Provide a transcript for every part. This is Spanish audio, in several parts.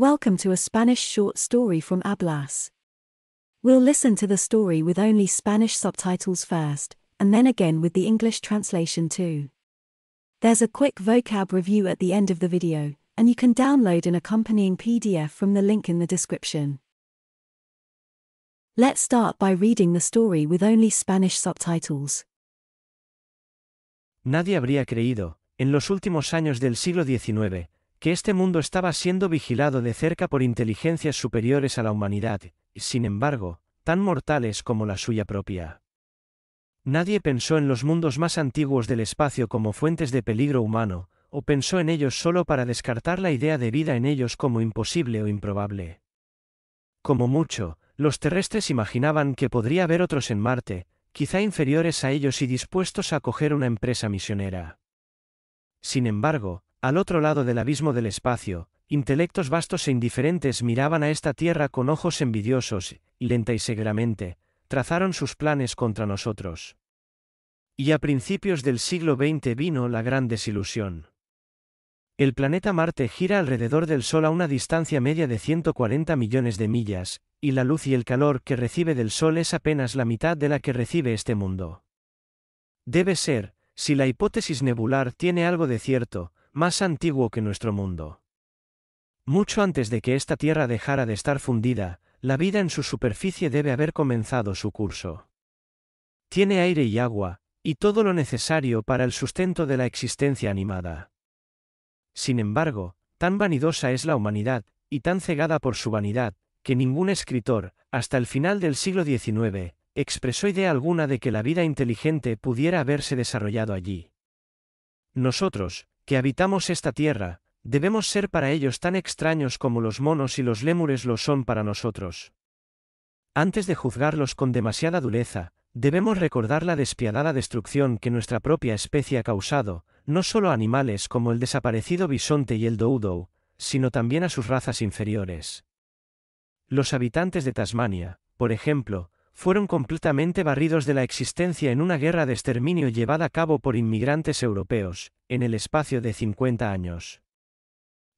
Welcome to a Spanish short story from Ablas. We'll listen to the story with only Spanish subtitles first, and then again with the English translation too. There's a quick vocab review at the end of the video, and you can download an accompanying PDF from the link in the description. Let's start by reading the story with only Spanish subtitles. Nadie habría creído, en los últimos años del siglo XIX, que este mundo estaba siendo vigilado de cerca por inteligencias superiores a la humanidad, sin embargo, tan mortales como la suya propia. Nadie pensó en los mundos más antiguos del espacio como fuentes de peligro humano, o pensó en ellos solo para descartar la idea de vida en ellos como imposible o improbable. Como mucho, los terrestres imaginaban que podría haber otros en Marte, quizá inferiores a ellos y dispuestos a acoger una empresa misionera. Sin embargo, al otro lado del abismo del espacio, intelectos vastos e indiferentes miraban a esta tierra con ojos envidiosos, y lenta y seguramente trazaron sus planes contra nosotros. Y a principios del siglo XX vino la gran desilusión. El planeta Marte gira alrededor del Sol a una distancia media de 140 millones de millas, y la luz y el calor que recibe del Sol es apenas la mitad de la que recibe este mundo. Debe ser, si la hipótesis nebular tiene algo de cierto, más antiguo que nuestro mundo. Mucho antes de que esta Tierra dejara de estar fundida, la vida en su superficie debe haber comenzado su curso. Tiene aire y agua, y todo lo necesario para el sustento de la existencia animada. Sin embargo, tan vanidosa es la humanidad, y tan cegada por su vanidad, que ningún escritor, hasta el final del siglo XIX, expresó idea alguna de que la vida inteligente pudiera haberse desarrollado allí. Nosotros, que habitamos esta tierra, debemos ser para ellos tan extraños como los monos y los lémures lo son para nosotros. Antes de juzgarlos con demasiada dureza, debemos recordar la despiadada destrucción que nuestra propia especie ha causado, no solo a animales como el desaparecido bisonte y el doudou, sino también a sus razas inferiores. Los habitantes de Tasmania, por ejemplo, fueron completamente barridos de la existencia en una guerra de exterminio llevada a cabo por inmigrantes europeos, en el espacio de 50 años.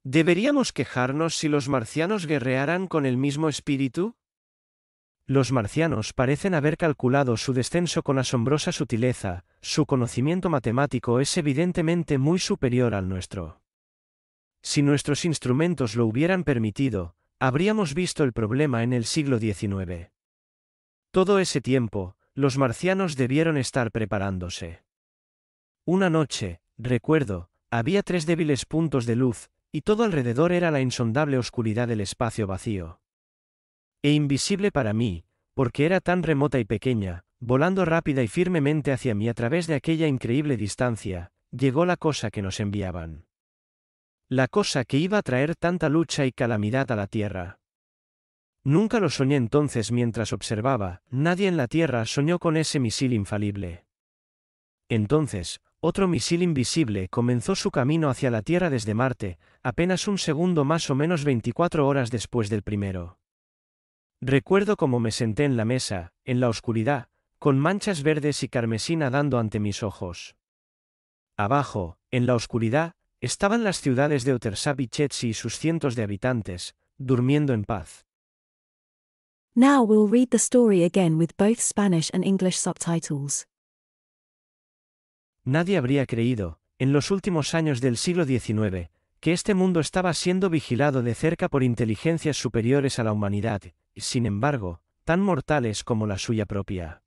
¿Deberíamos quejarnos si los marcianos guerrearan con el mismo espíritu? Los marcianos parecen haber calculado su descenso con asombrosa sutileza, su conocimiento matemático es evidentemente muy superior al nuestro. Si nuestros instrumentos lo hubieran permitido, habríamos visto el problema en el siglo XIX. Todo ese tiempo, los marcianos debieron estar preparándose. Una noche, recuerdo, había tres débiles puntos de luz, y todo alrededor era la insondable oscuridad del espacio vacío. E invisible para mí, porque era tan remota y pequeña, volando rápida y firmemente hacia mí a través de aquella increíble distancia, llegó la cosa que nos enviaban. La cosa que iba a traer tanta lucha y calamidad a la Tierra. Nunca lo soñé entonces mientras observaba, nadie en la Tierra soñó con ese misil infalible. Entonces, otro misil invisible comenzó su camino hacia la Tierra desde Marte, apenas un segundo más o menos 24 horas después del primero. Recuerdo cómo me senté en la mesa, en la oscuridad, con manchas verdes y carmesina dando ante mis ojos. Abajo, en la oscuridad, estaban las ciudades de Otersab y y sus cientos de habitantes, durmiendo en paz. Now we'll read the story again with both Spanish and English subtitles. Nadie habría creído, en los últimos años del siglo XIX, que este mundo estaba siendo vigilado de cerca por inteligencias superiores a la humanidad, y sin embargo, tan mortales como la suya propia.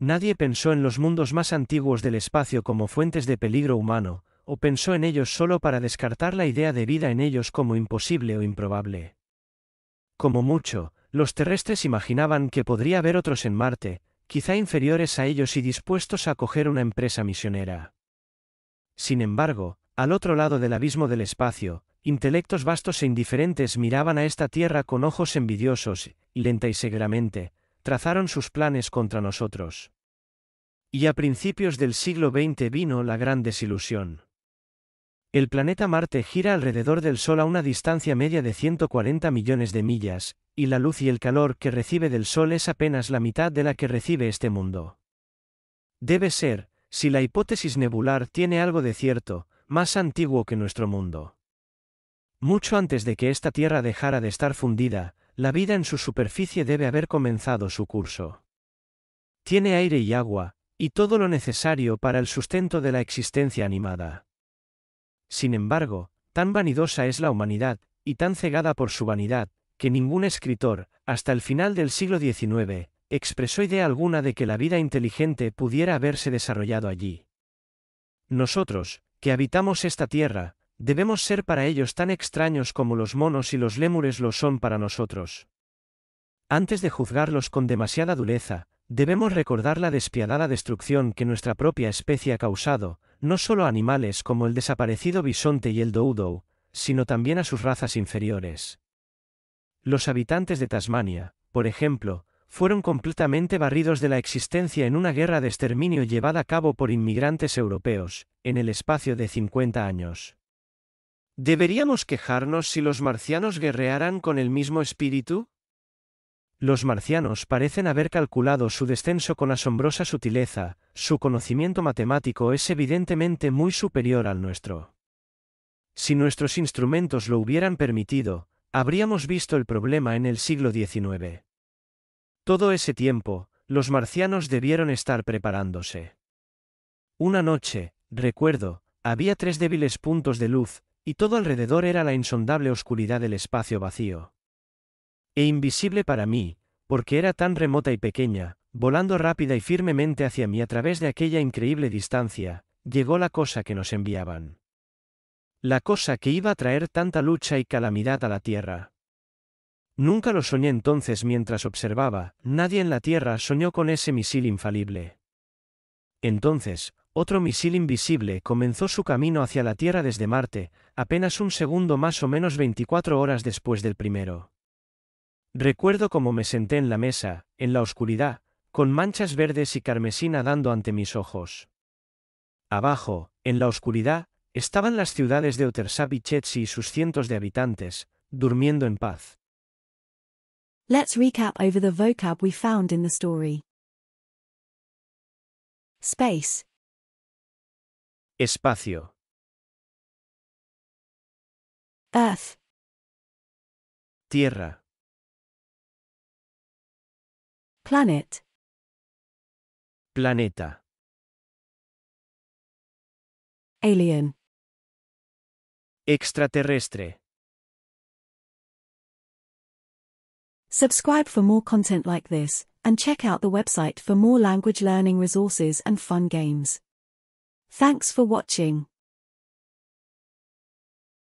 Nadie pensó en los mundos más antiguos del espacio como fuentes de peligro humano, o pensó en ellos solo para descartar la idea de vida en ellos como imposible o improbable. Como mucho, los terrestres imaginaban que podría haber otros en Marte, quizá inferiores a ellos y dispuestos a acoger una empresa misionera. Sin embargo, al otro lado del abismo del espacio, intelectos vastos e indiferentes miraban a esta Tierra con ojos envidiosos, y lenta y seguramente, trazaron sus planes contra nosotros. Y a principios del siglo XX vino la gran desilusión. El planeta Marte gira alrededor del Sol a una distancia media de 140 millones de millas, y la luz y el calor que recibe del Sol es apenas la mitad de la que recibe este mundo. Debe ser, si la hipótesis nebular tiene algo de cierto, más antiguo que nuestro mundo. Mucho antes de que esta Tierra dejara de estar fundida, la vida en su superficie debe haber comenzado su curso. Tiene aire y agua, y todo lo necesario para el sustento de la existencia animada. Sin embargo, tan vanidosa es la humanidad, y tan cegada por su vanidad, que ningún escritor, hasta el final del siglo XIX, expresó idea alguna de que la vida inteligente pudiera haberse desarrollado allí. Nosotros, que habitamos esta tierra, debemos ser para ellos tan extraños como los monos y los lémures lo son para nosotros. Antes de juzgarlos con demasiada dureza, Debemos recordar la despiadada destrucción que nuestra propia especie ha causado, no solo a animales como el desaparecido bisonte y el dodo, sino también a sus razas inferiores. Los habitantes de Tasmania, por ejemplo, fueron completamente barridos de la existencia en una guerra de exterminio llevada a cabo por inmigrantes europeos, en el espacio de 50 años. ¿Deberíamos quejarnos si los marcianos guerrearan con el mismo espíritu? Los marcianos parecen haber calculado su descenso con asombrosa sutileza, su conocimiento matemático es evidentemente muy superior al nuestro. Si nuestros instrumentos lo hubieran permitido, habríamos visto el problema en el siglo XIX. Todo ese tiempo, los marcianos debieron estar preparándose. Una noche, recuerdo, había tres débiles puntos de luz, y todo alrededor era la insondable oscuridad del espacio vacío e invisible para mí, porque era tan remota y pequeña, volando rápida y firmemente hacia mí a través de aquella increíble distancia, llegó la cosa que nos enviaban. La cosa que iba a traer tanta lucha y calamidad a la Tierra. Nunca lo soñé entonces mientras observaba, nadie en la Tierra soñó con ese misil infalible. Entonces, otro misil invisible comenzó su camino hacia la Tierra desde Marte, apenas un segundo más o menos 24 horas después del primero. Recuerdo cómo me senté en la mesa, en la oscuridad, con manchas verdes y carmesí dando ante mis ojos. Abajo, en la oscuridad, estaban las ciudades de Otersab y y sus cientos de habitantes, durmiendo en paz. Let's recap over the vocab we found in the story. Space. Espacio. Earth. Tierra. Planet. Planeta. Alien. Extraterrestre. Subscribe for more content like this, and check out the website for more language learning resources and fun games. Thanks for watching.